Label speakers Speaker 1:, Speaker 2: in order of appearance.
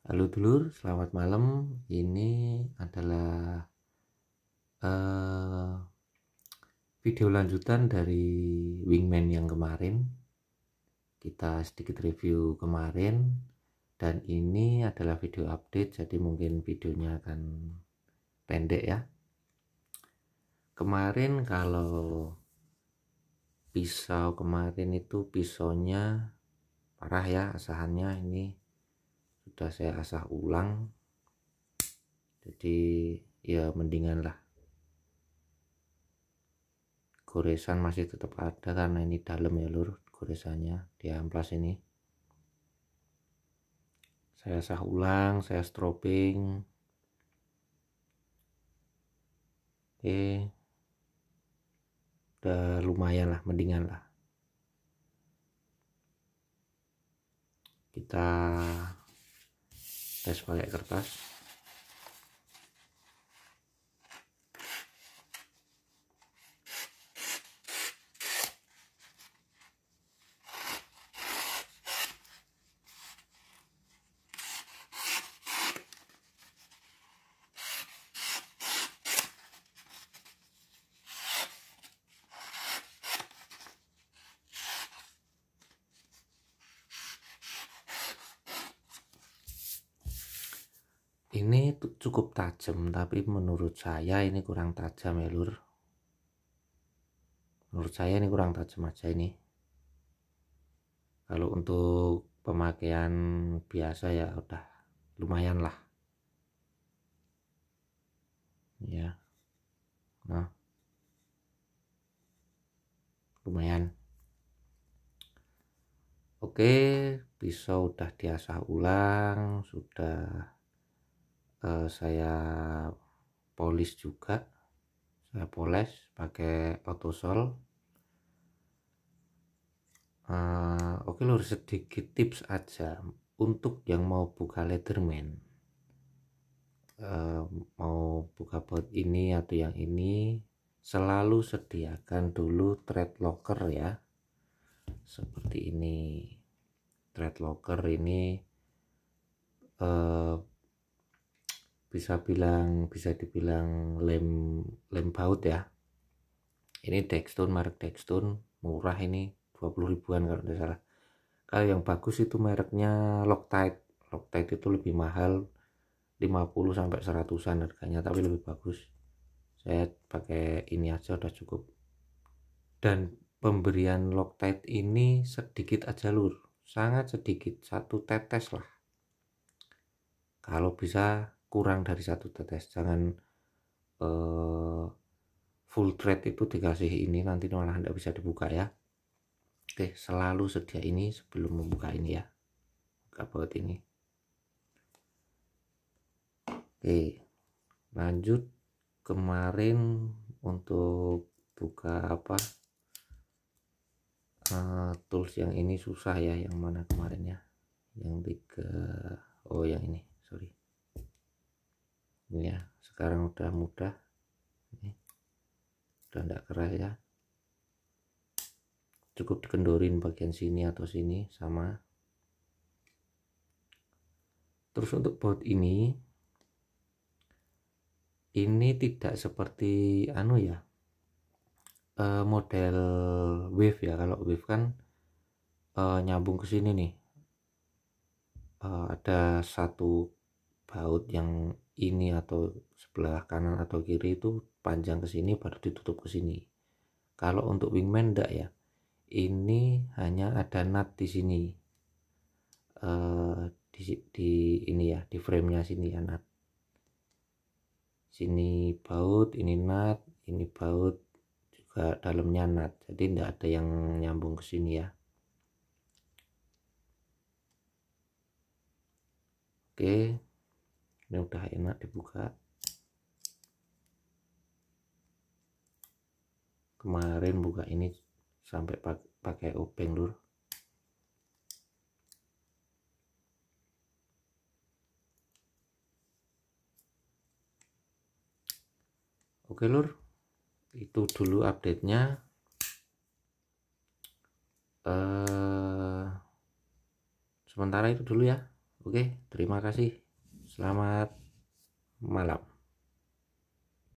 Speaker 1: Halo dulur, selamat malam. Ini adalah uh, video lanjutan dari Wingman yang kemarin. Kita sedikit review kemarin dan ini adalah video update jadi mungkin videonya akan pendek ya. Kemarin kalau pisau kemarin itu pisaunya parah ya asahannya ini sudah saya asah ulang jadi ya mendingan lah goresan masih tetap ada karena ini dalam ya lur goresannya di amplas ini saya asah ulang saya stropping oke udah lumayan lah mendingan lah kita tes pakai kertas ini cukup tajam tapi menurut saya ini kurang tajam ya lur menurut saya ini kurang tajam aja ini kalau untuk pemakaian biasa ya udah lumayan lah ya nah lumayan oke pisau udah diasah ulang sudah Eh, saya polis juga saya poles pakai Otosol. uh, oke okay lur sedikit tips aja untuk yang mau buka letterman uh, mau buka bot ini atau yang ini selalu sediakan dulu thread locker ya seperti ini thread locker ini eh, bisa bilang bisa dibilang lem lem baut ya ini Dextone merek Dextone murah ini 20 ribuan kalau tidak salah kalau yang bagus itu mereknya Loctite Loctite itu lebih mahal 50 sampai 100-an harganya tapi lebih bagus saya pakai ini aja udah cukup dan pemberian Loctite ini sedikit aja lur sangat sedikit satu tetes lah kalau bisa kurang dari satu tetes jangan uh, full thread itu dikasih ini nanti malah tidak bisa dibuka ya oke selalu sedia ini sebelum membuka ini ya buka baut ini oke lanjut kemarin untuk buka apa uh, tools yang ini susah ya yang mana kemarin ya yang tiga oh yang ini sekarang udah mudah ini udah enggak keras ya cukup dikendorin bagian sini atau sini sama terus untuk baut ini ini tidak seperti anu ya eh, model wave ya kalau wave kan eh, nyambung ke sini nih eh, ada satu baut yang ini atau sebelah kanan atau kiri itu panjang ke sini baru ditutup ke sini kalau untuk wingman enggak ya ini hanya ada nut di sini uh, di, di ini ya di frame nya sini ya nut sini baut ini nut ini baut juga dalamnya nut jadi enggak ada yang nyambung ke sini ya oke okay ini ya udah enak dibuka kemarin buka ini sampai pakai obeng lur Oke lur, itu dulu update-nya. Uh, sementara itu dulu ya. Oke, terima kasih. Selamat malam.